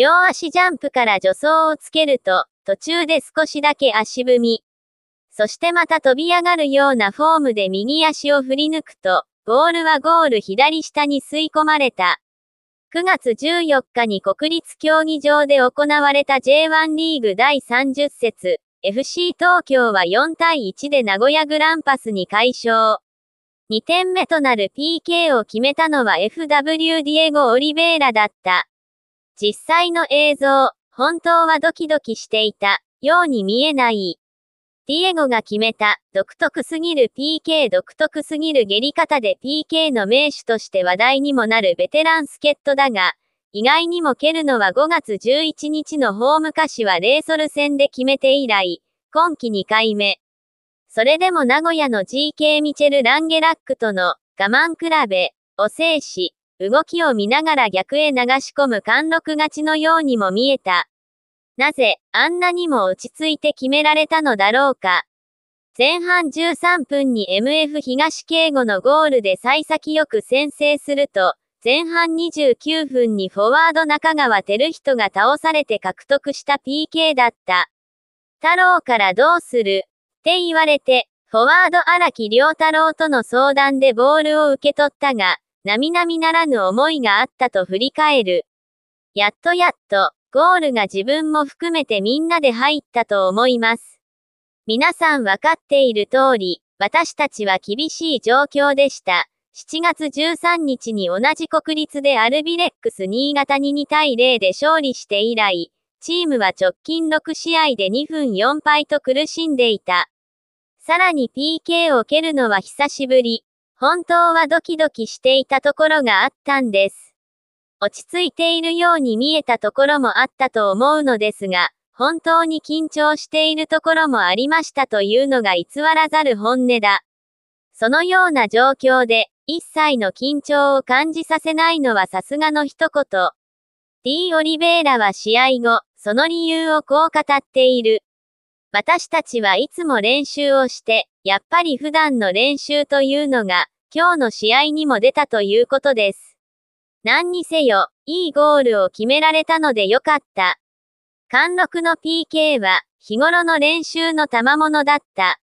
両足ジャンプから助走をつけると、途中で少しだけ足踏み。そしてまた飛び上がるようなフォームで右足を振り抜くと、ボールはゴール左下に吸い込まれた。9月14日に国立競技場で行われた J1 リーグ第30節、FC 東京は4対1で名古屋グランパスに快勝。2点目となる PK を決めたのは FW ディエゴ・オリベーラだった。実際の映像、本当はドキドキしていた、ように見えない。ディエゴが決めた、独特すぎる PK 独特すぎる蹴り方で PK の名手として話題にもなるベテラン助っ人だが、意外にも蹴るのは5月11日のホーム歌手はレーソル戦で決めて以来、今季2回目。それでも名古屋の GK ミチェル・ランゲラックとの我慢比べを制し、動きを見ながら逆へ流し込む貫禄勝ちのようにも見えた。なぜ、あんなにも落ち着いて決められたのだろうか。前半13分に MF 東敬語のゴールで幸先よく先制すると、前半29分にフォワード中川照人が倒されて獲得した PK だった。太郎からどうするって言われて、フォワード荒木良太郎との相談でボールを受け取ったが、並々ならぬ思いがあったと振り返る。やっとやっと、ゴールが自分も含めてみんなで入ったと思います。皆さん分かっている通り、私たちは厳しい状況でした。7月13日に同じ国立でアルビレックス新潟に2対0で勝利して以来、チームは直近6試合で2分4敗と苦しんでいた。さらに PK を蹴るのは久しぶり。本当はドキドキしていたところがあったんです。落ち着いているように見えたところもあったと思うのですが、本当に緊張しているところもありましたというのが偽らざる本音だ。そのような状況で、一切の緊張を感じさせないのはさすがの一言。D・ オリベーラは試合後、その理由をこう語っている。私たちはいつも練習をして、やっぱり普段の練習というのが、今日の試合にも出たということです。何にせよ、いいゴールを決められたのでよかった。貫禄の PK は、日頃の練習の賜物だった。